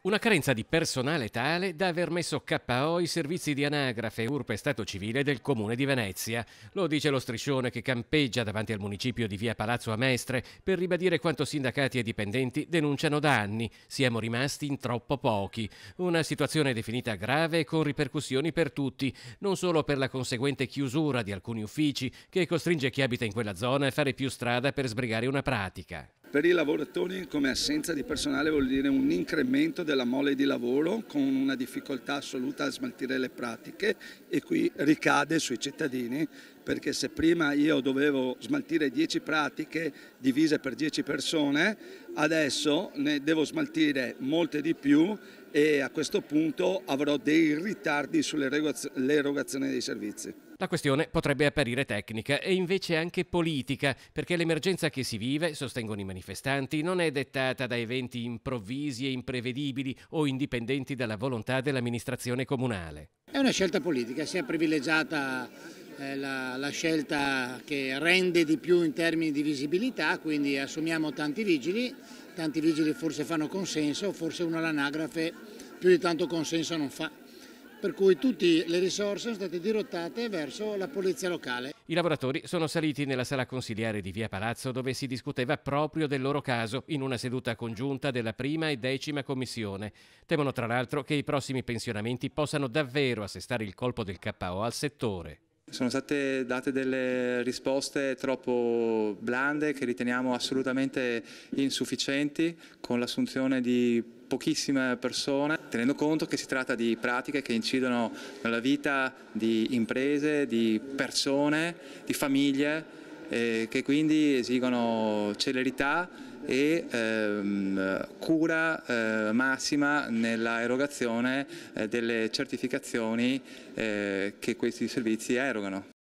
Una carenza di personale tale da aver messo KO i servizi di anagrafe, urpe e stato civile del comune di Venezia. Lo dice lo striscione che campeggia davanti al municipio di via Palazzo Amestre per ribadire quanto sindacati e dipendenti denunciano da anni. Siamo rimasti in troppo pochi. Una situazione definita grave e con ripercussioni per tutti, non solo per la conseguente chiusura di alcuni uffici che costringe chi abita in quella zona a fare più strada per sbrigare una pratica. Per i lavoratori come assenza di personale vuol dire un incremento della mole di lavoro con una difficoltà assoluta a smaltire le pratiche e qui ricade sui cittadini perché se prima io dovevo smaltire 10 pratiche divise per 10 persone, adesso ne devo smaltire molte di più e a questo punto avrò dei ritardi sull'erogazione dei servizi. La questione potrebbe apparire tecnica e invece anche politica, perché l'emergenza che si vive, sostengono i manifestanti, non è dettata da eventi improvvisi e imprevedibili o indipendenti dalla volontà dell'amministrazione comunale. È una scelta politica, si è privilegiata eh, la, la, scelta che rende di più in termini di visibilità, quindi assumiamo tanti vigili, tanti vigili forse fanno consenso, forse uno all'anagrafe più di tanto consenso non fa per cui tutte le risorse sono state dirottate verso la polizia locale. I lavoratori sono saliti nella sala consiliare di Via Palazzo dove si discuteva proprio del loro caso in una seduta congiunta della prima e decima commissione. Temono tra l'altro che i prossimi pensionamenti possano davvero assestare il colpo del KO al settore. Sono state date delle risposte troppo blande che riteniamo assolutamente insufficienti con l'assunzione di pochissime persone, tenendo conto che si tratta di pratiche che incidono nella vita di imprese, di persone, di famiglie, eh, che quindi esigono celerità e ehm, cura eh, massima nella erogazione eh, delle certificazioni eh, che questi servizi erogano.